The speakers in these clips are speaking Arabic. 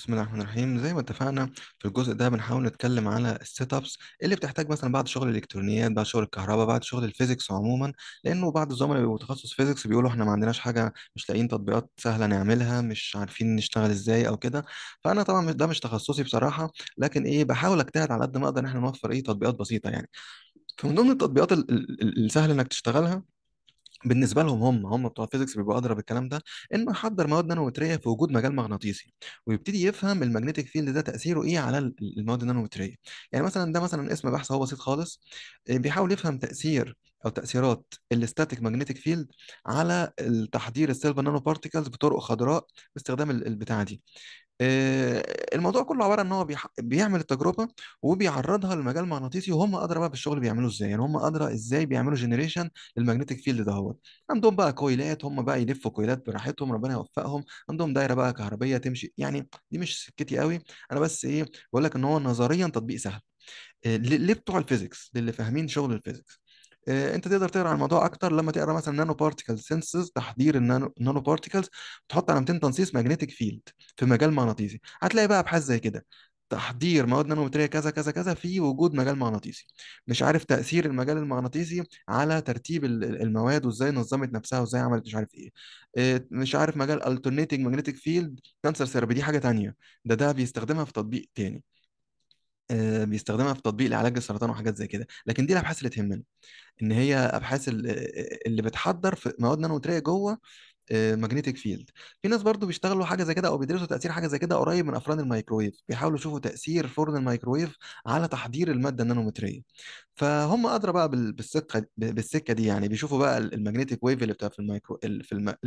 بسم الله الرحمن الرحيم زي ما اتفقنا في الجزء ده بنحاول نتكلم على السيت ابس اللي بتحتاج مثلا بعد شغل الالكترونيات بعد شغل الكهرباء بعد شغل الفيزيكس عموما لانه بعض الزملاء بيبقوا متخصص فيزيكس بيقولوا احنا ما عندناش حاجه مش لاقيين تطبيقات سهله نعملها مش عارفين نشتغل ازاي او كده فانا طبعا ده مش تخصصي بصراحه لكن ايه بحاول اجتهد على قد ما اقدر ان احنا نوفر ايه تطبيقات بسيطه يعني فمن ضمن التطبيقات السهله انك تشتغلها بالنسبه لهم هم هم بتوع فيزيكس بيبقوا ادرى بالكلام ده انه يحضر مواد نانومتريه في وجود مجال مغناطيسي ويبتدي يفهم الماجنتيك فيلد ده تاثيره ايه على المواد النانومتريه يعني مثلا ده مثلا اسم بحث هو بسيط خالص آه، بيحاول يفهم تاثير او تاثيرات الاستاتيك ماجنتيك فيلد على تحضير السيلفر نانو بارتيكلز بطرق خضراء باستخدام البتاعه دي آه، الموضوع كله عباره ان هو بيعمل التجربه وبيعرضها لمجال مغناطيسي وهم ادرى بقى بالشغل بيعملوا ازاي يعني هم ادرى ازاي بيعملوا جنريشن للماجنتيك فيلد دهوت عندهم بقى كويلات هم بقى يلفوا كويلات براحتهم ربنا يوفقهم عندهم دايره بقى كهربيه تمشي يعني دي مش سكتي قوي انا بس ايه بقول لك ان هو نظريا تطبيق سهل آه، ليه بتوع الفيزيكس للي فاهمين شغل الفيزيكس آه، انت تقدر تقرا عن الموضوع اكتر لما تقرا مثلا نانو بارتيكل سينسز تحضير النانو نانو بارتيكلز تحط علامتين تنصيص ماجنتيك فيلد في مجال مغناطيسي هتلاقي بقى ابحاث زي كده تحضير مواد نانومتريه كذا كذا كذا في وجود مجال مغناطيسي مش عارف تاثير المجال المغناطيسي على ترتيب المواد وازاي نظمت نفسها وازاي عملت مش عارف ايه آه، مش عارف مجال alternating ماجنتيك فيلد كانسر ثيرابي دي حاجه تانية ده ده بيستخدمها في تطبيق تاني آه، بيستخدمها في تطبيق لعلاج السرطان وحاجات زي كده لكن دي الابحاث اللي تهمنا ان هي ابحاث آه، آه، اللي بتحضر في مواد نانو جوه ماجنتيك آه، فيلد في ناس برضو بيشتغلوا حاجه زي كده او بيدرسوا تاثير حاجه زي كده قريب من افران الميكرويف بيحاولوا يشوفوا تاثير فرن الميكرويف على تحضير الماده النانومتريه فهم ادرى بقى بالسكه بالسكه دي يعني بيشوفوا بقى الماجنتيك ويف اللي بتاع في الميكرو في,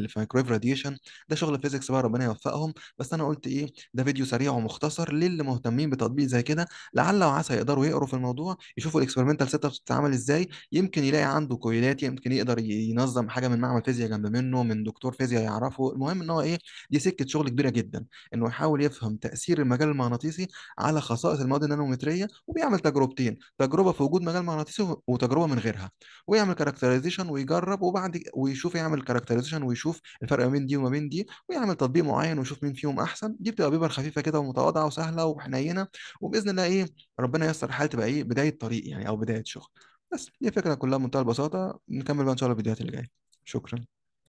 في الميكرويف راديشن ده شغل فيزيكس بقى ربنا يوفقهم بس انا قلت ايه ده فيديو سريع ومختصر للي مهتمين بتطبيق زي كده لعل وعسى يقدروا يقروا في الموضوع يشوفوا الاكسبيرمنتال سيت اب بتتعمل ازاي يمكن يلاقي عنده كويلات يمكن يقدر ينظم حاجه من معمل فيزياء جنب منه من دكتور فيزياء يعرفه المهم ان هو ايه دي سكه شغل كبيره جدا انه يحاول يفهم تاثير المجال المغناطيسي على خصائص المواد النانومتريه وبيعمل تجربتين تجربه في وجود مجال مغناطيسي وتجربه من غيرها ويعمل كاركترايزيشن ويجرب وبعد ويشوف يعمل كاركترايزيشن ويشوف الفرق ما بين دي وما بين دي ويعمل تطبيق معين ويشوف مين فيهم احسن دي بتبقى بيبر خفيفه كده ومتواضعه وسهله وحنينه وباذن الله ايه ربنا ييسر الحال تبقى ايه بدايه طريق يعني او بدايه شغل بس دي الفكره كلها بمنتهى البساطه نكمل بقى ان شاء الله الفيديوهات اللي جايه شكرا